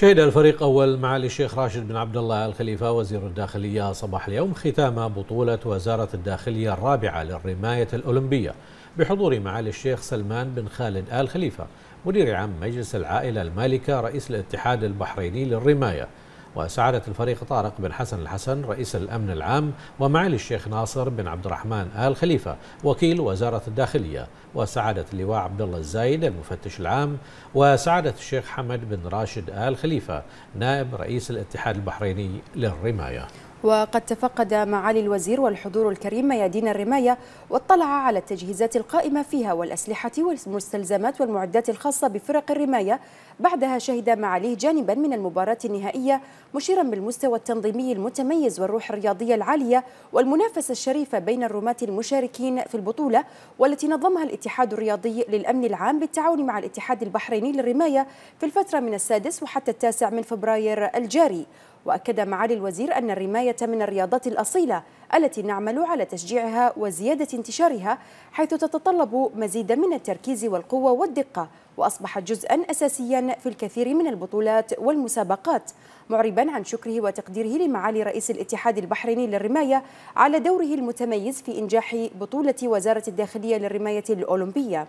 شهد الفريق أول معالي الشيخ راشد بن عبد الله الخليفة وزير الداخلية صباح اليوم ختام بطولة وزارة الداخلية الرابعة للرماية الأولمبية بحضور معالي الشيخ سلمان بن خالد آل خليفة مدير عام مجلس العائلة المالكة رئيس الاتحاد البحريني للرماية وسعادة الفريق طارق بن حسن الحسن رئيس الأمن العام ومعالي الشيخ ناصر بن عبد الرحمن آل خليفة وكيل وزارة الداخلية وسعادة اللواء عبد الله الزايد المفتش العام وسعادة الشيخ حمد بن راشد آل خليفة نائب رئيس الاتحاد البحريني للرماية وقد تفقد معالي الوزير والحضور الكريم ميادين الرماية واطلع على التجهيزات القائمة فيها والأسلحة والمستلزمات والمعدات الخاصة بفرق الرماية بعدها شهد معاليه جانبا من المباراة النهائية مشيرا بالمستوى التنظيمي المتميز والروح الرياضية العالية والمنافسة الشريفة بين الرماة المشاركين في البطولة والتي نظمها الاتحاد الرياضي للأمن العام بالتعاون مع الاتحاد البحريني للرماية في الفترة من السادس وحتى التاسع من فبراير الجاري وأكد معالي الوزير أن الرماية من الرياضات الأصيلة التي نعمل على تشجيعها وزيادة انتشارها حيث تتطلب مزيدا من التركيز والقوة والدقة وأصبحت جزءا أساسيا في الكثير من البطولات والمسابقات معربا عن شكره وتقديره لمعالي رئيس الاتحاد البحريني للرماية على دوره المتميز في إنجاح بطولة وزارة الداخلية للرماية الأولمبية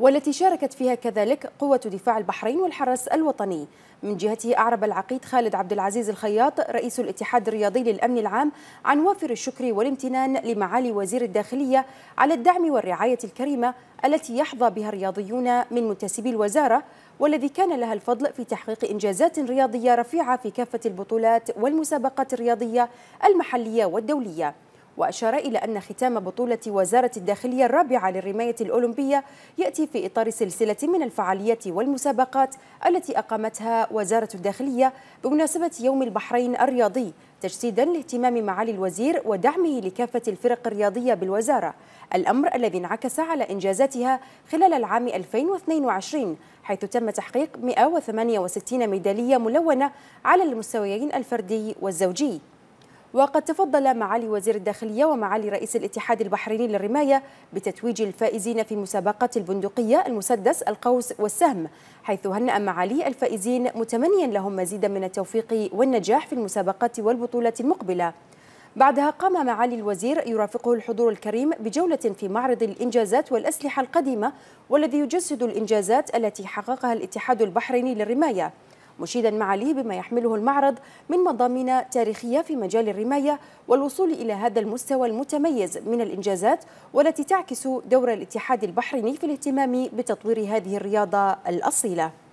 والتي شاركت فيها كذلك قوة دفاع البحرين والحرس الوطني من جهته أعرب العقيد خالد عبد العزيز الخياط رئيس الاتحاد الرياضي للأمن العام عن وافر الشكر والامتنان لمعالي وزير الداخلية على الدعم والرعاية الكريمة التي يحظى بها الرياضيون من منتسبي الوزارة والذي كان لها الفضل في تحقيق إنجازات رياضية رفيعة في كافة البطولات والمسابقات الرياضية المحلية والدولية وأشار إلى أن ختام بطولة وزارة الداخلية الرابعة للرماية الأولمبية يأتي في إطار سلسلة من الفعاليات والمسابقات التي أقامتها وزارة الداخلية بمناسبة يوم البحرين الرياضي تجسيدا لاهتمام معالي الوزير ودعمه لكافة الفرق الرياضية بالوزارة الأمر الذي انعكس على إنجازاتها خلال العام 2022 حيث تم تحقيق 168 ميدالية ملونة على المستويين الفردي والزوجي وقد تفضل معالي وزير الداخلية ومعالي رئيس الاتحاد البحريني للرماية بتتويج الفائزين في مسابقة البندقية المسدس القوس والسهم حيث هنأ معالي الفائزين متمنيا لهم مزيدا من التوفيق والنجاح في المسابقات والبطولات المقبلة بعدها قام معالي الوزير يرافقه الحضور الكريم بجولة في معرض الإنجازات والأسلحة القديمة والذي يجسد الإنجازات التي حققها الاتحاد البحريني للرماية مشيدا مع لي بما يحمله المعرض من مضامين تاريخية في مجال الرماية والوصول إلى هذا المستوى المتميز من الإنجازات والتي تعكس دور الاتحاد البحريني في الاهتمام بتطوير هذه الرياضة الأصيلة